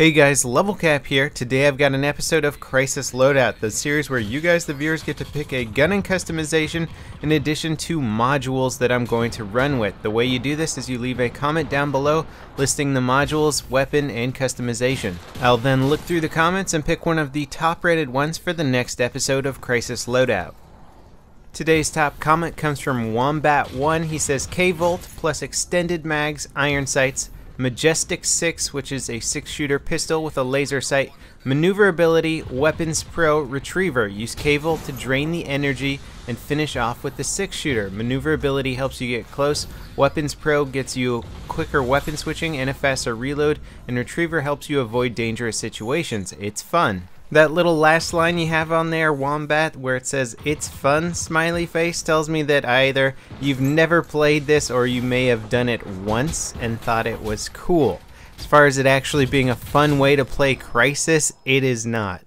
Hey guys, Levelcap here. Today I've got an episode of Crisis Loadout, the series where you guys, the viewers, get to pick a gun and customization in addition to modules that I'm going to run with. The way you do this is you leave a comment down below listing the modules, weapon, and customization. I'll then look through the comments and pick one of the top rated ones for the next episode of Crisis Loadout. Today's top comment comes from Wombat1. He says K-Volt plus extended mags, iron sights, Majestic 6, which is a 6 shooter pistol with a laser sight, maneuverability, weapons pro, retriever. Use cable to drain the energy and finish off with the 6 shooter. Maneuverability helps you get close, weapons pro gets you quicker weapon switching and a faster reload, and retriever helps you avoid dangerous situations. It's fun. That little last line you have on there, Wombat, where it says, It's fun, smiley face, tells me that either you've never played this or you may have done it once and thought it was cool. As far as it actually being a fun way to play Crisis, it is not.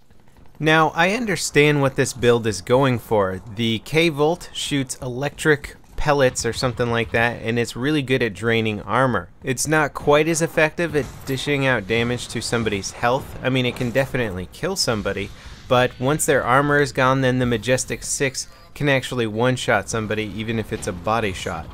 Now, I understand what this build is going for. The K-Volt shoots electric pellets or something like that, and it's really good at draining armor. It's not quite as effective at dishing out damage to somebody's health. I mean, it can definitely kill somebody, but once their armor is gone, then the Majestic 6 can actually one-shot somebody, even if it's a body shot.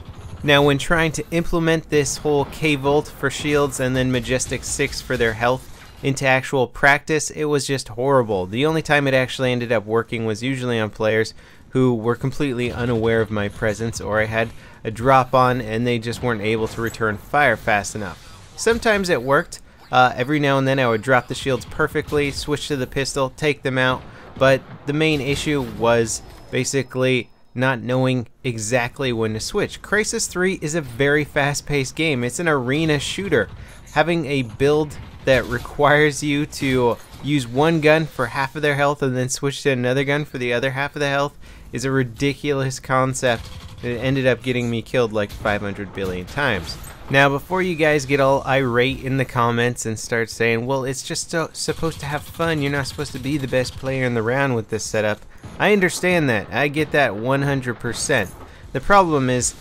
Now, when trying to implement this whole K-Volt for shields and then Majestic 6 for their health, into actual practice, it was just horrible. The only time it actually ended up working was usually on players who were completely unaware of my presence or I had a drop on and they just weren't able to return fire fast enough. Sometimes it worked. Uh, every now and then I would drop the shields perfectly, switch to the pistol, take them out, but the main issue was basically not knowing exactly when to switch. Crisis 3 is a very fast-paced game. It's an arena shooter. Having a build that requires you to use one gun for half of their health and then switch to another gun for the other half of the health is a ridiculous concept it ended up getting me killed like 500 billion times. Now before you guys get all irate in the comments and start saying, well it's just so, supposed to have fun, you're not supposed to be the best player in the round with this setup, I understand that, I get that 100%. The problem is,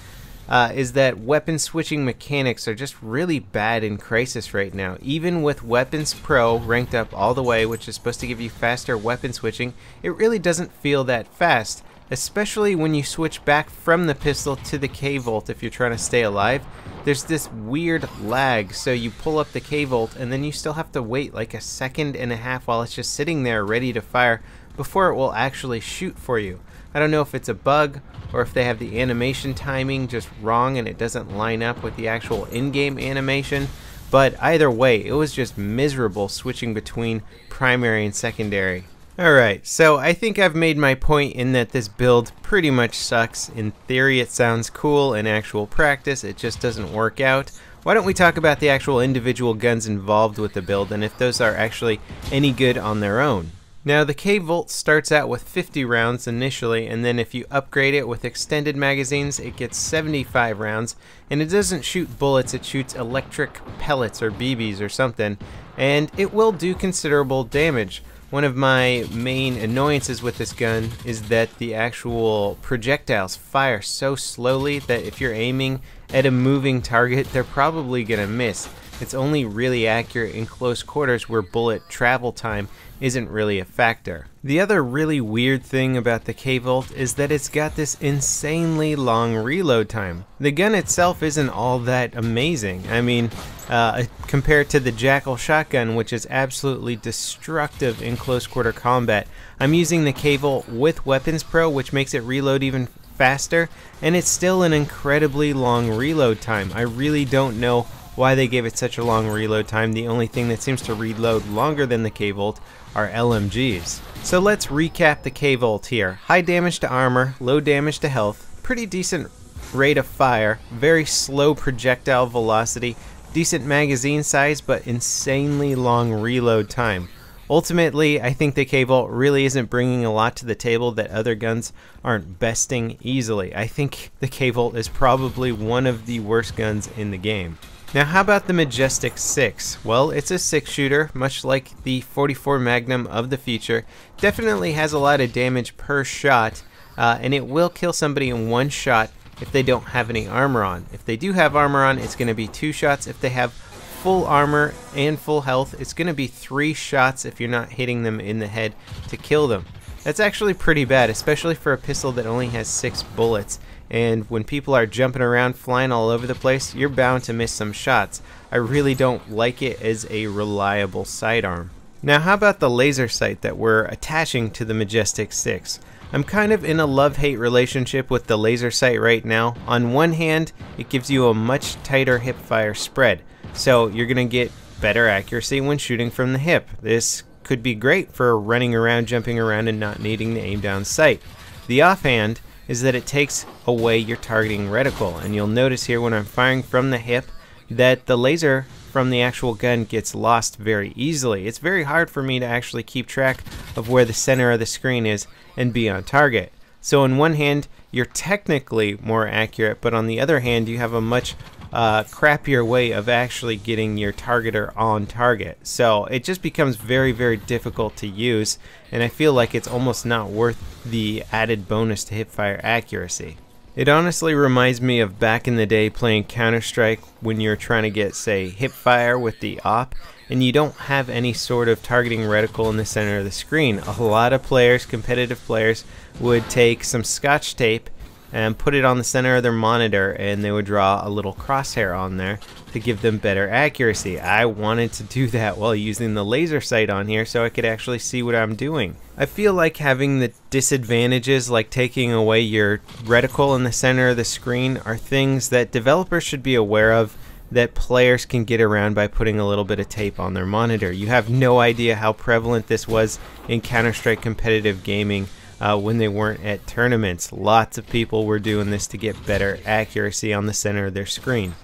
uh, is that weapon switching mechanics are just really bad in Crisis right now. Even with Weapons Pro ranked up all the way, which is supposed to give you faster weapon switching, it really doesn't feel that fast, especially when you switch back from the pistol to the K-Volt if you're trying to stay alive. There's this weird lag, so you pull up the K-Volt and then you still have to wait like a second and a half while it's just sitting there ready to fire before it will actually shoot for you. I don't know if it's a bug or if they have the animation timing just wrong and it doesn't line up with the actual in-game animation, but either way, it was just miserable switching between primary and secondary. Alright, so I think I've made my point in that this build pretty much sucks. In theory it sounds cool, in actual practice it just doesn't work out. Why don't we talk about the actual individual guns involved with the build and if those are actually any good on their own. Now the K-Volt starts out with 50 rounds initially and then if you upgrade it with extended magazines it gets 75 rounds and it doesn't shoot bullets it shoots electric pellets or BBs or something and it will do considerable damage. One of my main annoyances with this gun is that the actual projectiles fire so slowly that if you're aiming at a moving target they're probably gonna miss. It's only really accurate in close quarters where bullet travel time isn't really a factor. The other really weird thing about the K-Volt is that it's got this insanely long reload time. The gun itself isn't all that amazing. I mean, uh, compared to the Jackal shotgun, which is absolutely destructive in close quarter combat. I'm using the K-Volt with Weapons Pro, which makes it reload even faster, and it's still an incredibly long reload time. I really don't know why they gave it such a long reload time, the only thing that seems to reload longer than the K-Volt are LMGs. So let's recap the K-Volt here. High damage to armor, low damage to health, pretty decent rate of fire, very slow projectile velocity, decent magazine size but insanely long reload time. Ultimately, I think the K-Volt really isn't bringing a lot to the table that other guns aren't besting easily. I think the K-Volt is probably one of the worst guns in the game. Now how about the Majestic 6? Well, it's a 6 shooter, much like the 44 Magnum of the future. Definitely has a lot of damage per shot, uh, and it will kill somebody in one shot if they don't have any armor on. If they do have armor on, it's going to be two shots. If they have full armor and full health, it's going to be three shots if you're not hitting them in the head to kill them. That's actually pretty bad, especially for a pistol that only has six bullets and when people are jumping around flying all over the place you're bound to miss some shots. I really don't like it as a reliable sidearm. Now how about the laser sight that we're attaching to the Majestic 6? I'm kind of in a love-hate relationship with the laser sight right now. On one hand, it gives you a much tighter hip fire spread, so you're going to get better accuracy when shooting from the hip. This could be great for running around, jumping around, and not needing to aim down sight. The offhand is that it takes away your targeting reticle. And you'll notice here when I'm firing from the hip that the laser from the actual gun gets lost very easily. It's very hard for me to actually keep track of where the center of the screen is and be on target. So on one hand, you're technically more accurate, but on the other hand, you have a much uh, crappier way of actually getting your targeter on target. So it just becomes very, very difficult to use, and I feel like it's almost not worth the added bonus to hipfire accuracy. It honestly reminds me of back in the day playing Counter-Strike when you're trying to get, say, hipfire with the op, and you don't have any sort of targeting reticle in the center of the screen. A lot of players, competitive players, would take some scotch tape and put it on the center of their monitor and they would draw a little crosshair on there to give them better accuracy. I wanted to do that while using the laser sight on here so I could actually see what I'm doing. I feel like having the disadvantages like taking away your reticle in the center of the screen are things that developers should be aware of that players can get around by putting a little bit of tape on their monitor. You have no idea how prevalent this was in Counter-Strike competitive gaming uh, when they weren't at tournaments. Lots of people were doing this to get better accuracy on the center of their screen.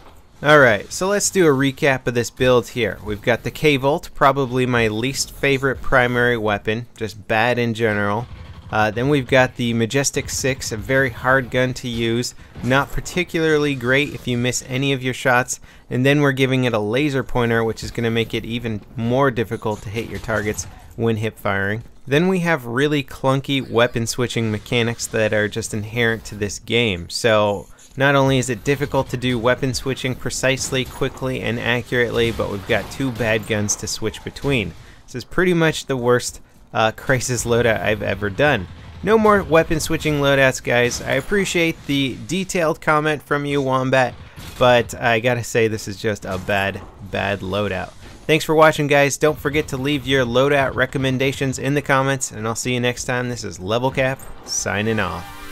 Alright, so let's do a recap of this build here. We've got the K-Volt, probably my least favorite primary weapon, just bad in general. Uh, then we've got the Majestic 6, a very hard gun to use, not particularly great if you miss any of your shots, and then we're giving it a laser pointer which is going to make it even more difficult to hit your targets when hip firing. Then we have really clunky weapon switching mechanics that are just inherent to this game. So not only is it difficult to do weapon switching precisely, quickly, and accurately, but we've got two bad guns to switch between. This is pretty much the worst uh, Crisis loadout I've ever done. No more weapon switching loadouts, guys. I appreciate the detailed comment from you, Wombat, but I gotta say this is just a bad, bad loadout. Thanks for watching, guys. Don't forget to leave your loadout recommendations in the comments, and I'll see you next time. This is Level Cap, signing off.